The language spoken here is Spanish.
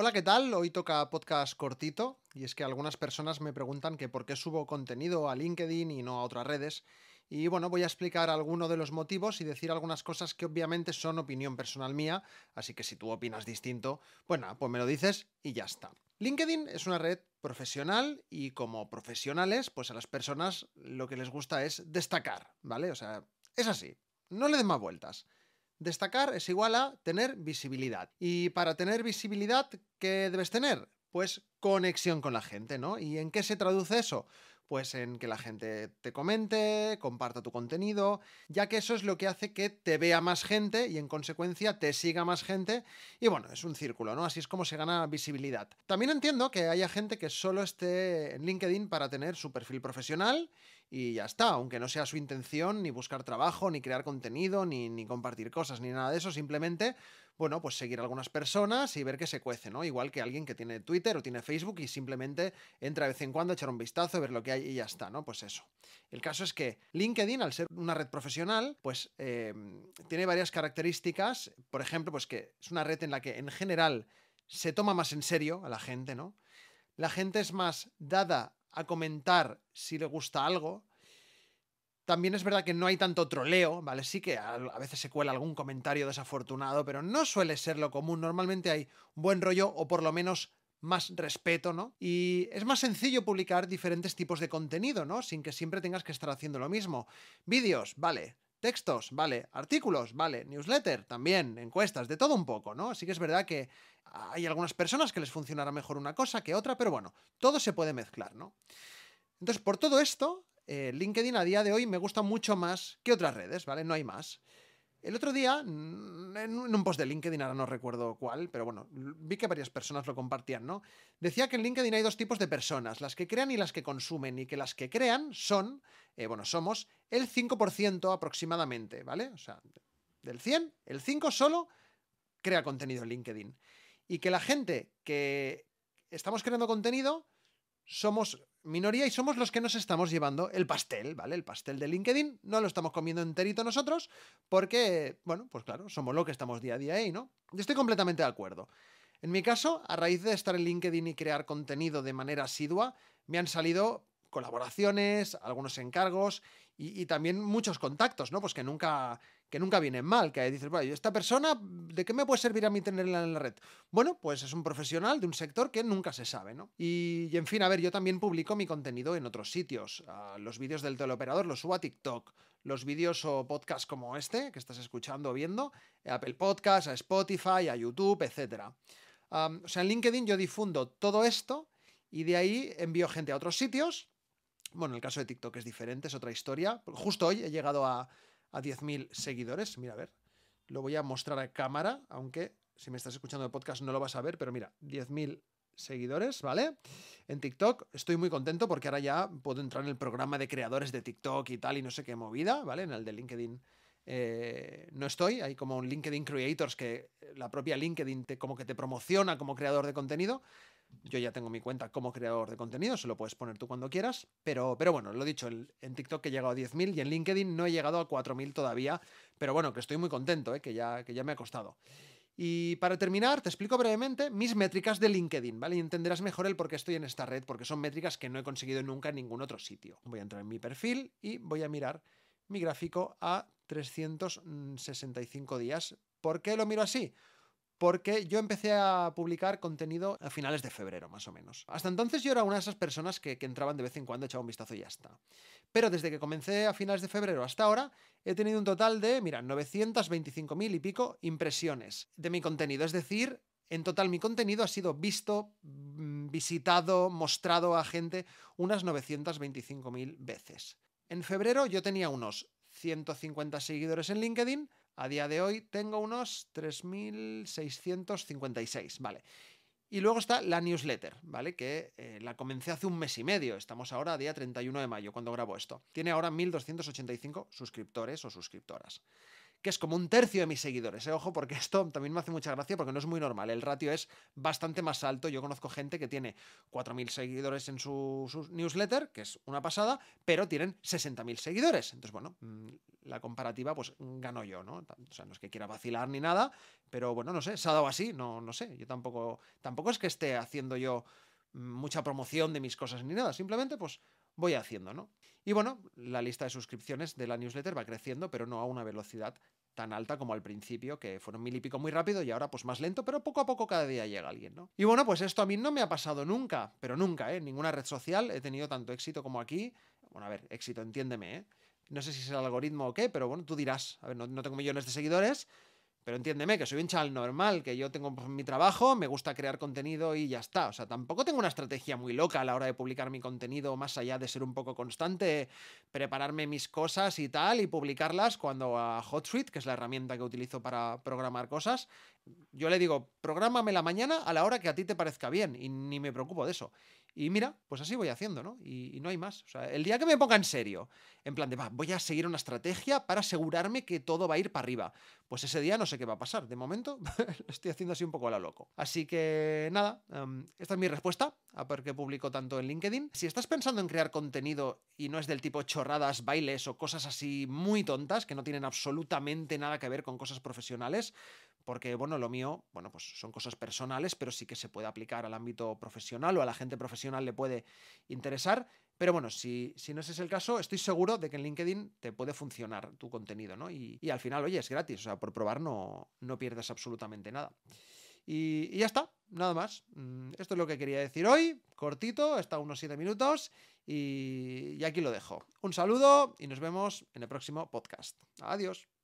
Hola, ¿qué tal? Hoy toca podcast cortito y es que algunas personas me preguntan que por qué subo contenido a LinkedIn y no a otras redes. Y bueno, voy a explicar alguno de los motivos y decir algunas cosas que obviamente son opinión personal mía, así que si tú opinas distinto, bueno, pues me lo dices y ya está. LinkedIn es una red profesional y como profesionales, pues a las personas lo que les gusta es destacar, ¿vale? O sea, es así, no le den más vueltas. Destacar es igual a tener visibilidad. Y para tener visibilidad, ¿qué debes tener? Pues conexión con la gente, ¿no? ¿Y en qué se traduce eso? pues en que la gente te comente, comparta tu contenido, ya que eso es lo que hace que te vea más gente y en consecuencia te siga más gente. Y bueno, es un círculo, ¿no? Así es como se gana visibilidad. También entiendo que haya gente que solo esté en LinkedIn para tener su perfil profesional y ya está, aunque no sea su intención ni buscar trabajo, ni crear contenido, ni, ni compartir cosas, ni nada de eso, simplemente bueno, pues seguir a algunas personas y ver qué se cuece, ¿no? Igual que alguien que tiene Twitter o tiene Facebook y simplemente entra de vez en cuando a echar un vistazo, ver lo que hay y ya está, ¿no? Pues eso. El caso es que LinkedIn, al ser una red profesional, pues eh, tiene varias características. Por ejemplo, pues que es una red en la que en general se toma más en serio a la gente, ¿no? La gente es más dada a comentar si le gusta algo, también es verdad que no hay tanto troleo, ¿vale? Sí que a, veces se cuela algún comentario desafortunado, pero no suele ser lo común. Normalmente hay buen rollo o por lo menos más respeto, ¿no? Y es más sencillo publicar diferentes tipos de contenido, ¿no? Sin que siempre tengas que estar haciendo lo mismo. Vídeos, vale. Textos, vale. Artículos, vale. Newsletter, también. Encuestas, de todo un poco, ¿no? Así que es verdad que hay algunas personas que les funcionará mejor una cosa que otra, pero bueno, todo se puede mezclar, ¿no? Entonces, por todo esto, eh, LinkedIn a día de hoy me gusta mucho más que otras redes, ¿vale? No hay más. El otro día, mm, en un post de LinkedIn, ahora no recuerdo cuál, pero bueno, vi que varias personas lo compartían, ¿no? Decía que en LinkedIn hay dos tipos de personas, las que crean y las que consumen, y que las que crean son, eh, bueno, somos el 5% aproximadamente, ¿vale? O sea, del 100, el 5 solo crea contenido en LinkedIn. Y que la gente que estamos creando contenido somos minoría y somos los que nos estamos llevando el pastel, ¿vale? El pastel de LinkedIn no lo estamos comiendo enterito nosotros porque, bueno, pues claro, somos lo que estamos día a día ahí, ¿no? Yo estoy completamente de acuerdo. En mi caso, a raíz de estar en LinkedIn y crear contenido de manera asidua, me han salido colaboraciones, algunos encargos y, también muchos contactos, ¿no? Pues que nunca, que nunca vienen mal, que dices, bueno, ¿esta persona de qué me puede servir a mí tenerla en la red? Bueno, pues es un profesional de un sector que nunca se sabe, ¿no? Y, en fin, a ver, yo también publico mi contenido en otros sitios. los vídeos del teleoperador los subo a TikTok, los vídeos o podcasts como este, que estás escuchando o viendo, Apple Podcasts, a Spotify, a YouTube, etc. o sea, en LinkedIn yo difundo todo esto y de ahí envío gente a otros sitios bueno, en el caso de TikTok es diferente, es otra historia. Justo hoy he llegado a, 10.000 seguidores. Mira, a ver, lo voy a mostrar a cámara, aunque si me estás escuchando el podcast no lo vas a ver, pero mira, 10.000 seguidores, ¿vale? En TikTok estoy muy contento porque ahora ya puedo entrar en el programa de creadores de TikTok y tal y no sé qué movida, ¿vale? En el de LinkedIn eh, no estoy, hay como un LinkedIn Creators que eh, la propia LinkedIn te, como que te promociona como creador de contenido. Yo ya tengo mi cuenta como creador de contenido, se lo puedes poner tú cuando quieras, pero, bueno, lo he dicho, en TikTok he llegado a 10.000 y en LinkedIn no he llegado a 4.000 todavía, pero bueno, que estoy muy contento, eh, que, ya, que ya me ha costado. Y para terminar, te explico brevemente mis métricas de LinkedIn, ¿vale? Y entenderás mejor el por qué estoy en esta red, porque son métricas que no he conseguido nunca en ningún otro sitio. Voy a entrar en mi perfil y voy a mirar mi gráfico a 365 días. ¿Por qué lo miro así? porque yo empecé a publicar contenido a finales de febrero, más o menos. Hasta entonces yo era una de esas personas que, entraban de vez en cuando, echaba un vistazo y ya está. Pero desde que comencé a finales de febrero hasta ahora, he tenido un total de, mira, 925.000 y pico impresiones de mi contenido. Es decir, en total mi contenido ha sido visto, mm, visitado, mostrado a gente unas 925.000 veces. En febrero yo tenía unos 150 seguidores en LinkedIn, a día de hoy tengo unos 3.656, ¿vale? Y luego está la newsletter, ¿vale? Que eh, la comencé hace un mes y medio. Estamos ahora a día 31 de mayo, cuando grabo esto. Tiene ahora 1.285 suscriptores o suscriptoras. Que es como un tercio de mis seguidores. ¿eh? Ojo, porque esto también me hace mucha gracia porque no es muy normal. El ratio es bastante más alto. Yo conozco gente que tiene 4.000 seguidores en su, newsletter, que es una pasada, pero tienen 60.000 seguidores. Entonces, bueno, mm, la comparativa, pues gano yo, ¿no? O sea, no es que quiera vacilar ni nada, pero bueno, no sé, se ha dado así, no, no sé, yo tampoco, tampoco es que esté haciendo yo mucha promoción de mis cosas ni nada, simplemente pues voy haciendo, ¿no? Y bueno, la lista de suscripciones de la newsletter va creciendo, pero no a una velocidad tan alta como al principio, que fueron mil y pico muy rápido y ahora pues más lento, pero poco a poco cada día llega alguien, ¿no? Y bueno, pues esto a mí no me ha pasado nunca, pero nunca, ¿eh? En ninguna red social he tenido tanto éxito como aquí. Bueno, a ver, éxito, entiéndeme, ¿eh? No sé si es el algoritmo o qué, pero bueno, tú dirás. A ver, no, tengo millones de seguidores, pero entiéndeme que soy un chaval normal, que yo tengo mi trabajo, me gusta crear contenido y ya está. O sea, tampoco tengo una estrategia muy loca a la hora de publicar mi contenido, más allá de ser un poco constante, prepararme mis cosas y tal, y publicarlas cuando a HotSuite, que es la herramienta que utilizo para programar cosas, yo le digo, programame la mañana a la hora que a ti te parezca bien, y ni me preocupo de eso. Y mira, pues así voy haciendo, ¿no? Y, no hay más. O sea, el día que me ponga en serio, en plan de, va, voy a seguir una estrategia para asegurarme que todo va a ir para arriba. Pues ese día no sé qué va a pasar. De momento lo estoy haciendo así un poco a la loco. Así que nada, em, esta es mi respuesta a por qué publico tanto en LinkedIn. Si estás pensando en crear contenido y no es del tipo chorradas, bailes o cosas así muy tontas que no tienen absolutamente nada que ver con cosas profesionales, porque bueno, lo mío, bueno, pues son cosas personales, pero sí que se puede aplicar al ámbito profesional o a la gente profesional le puede interesar. Pero bueno, si, si no ese es el caso, estoy seguro de que en LinkedIn te puede funcionar tu contenido, ¿no? Y, al final, oye, es gratis, o sea, por probar no, no pierdes absolutamente nada. Y, ya está, nada más. Mm, esto es lo que quería decir hoy, cortito, hasta unos 7 minutos, y aquí lo dejo. Un saludo y nos vemos en el próximo podcast. Adiós.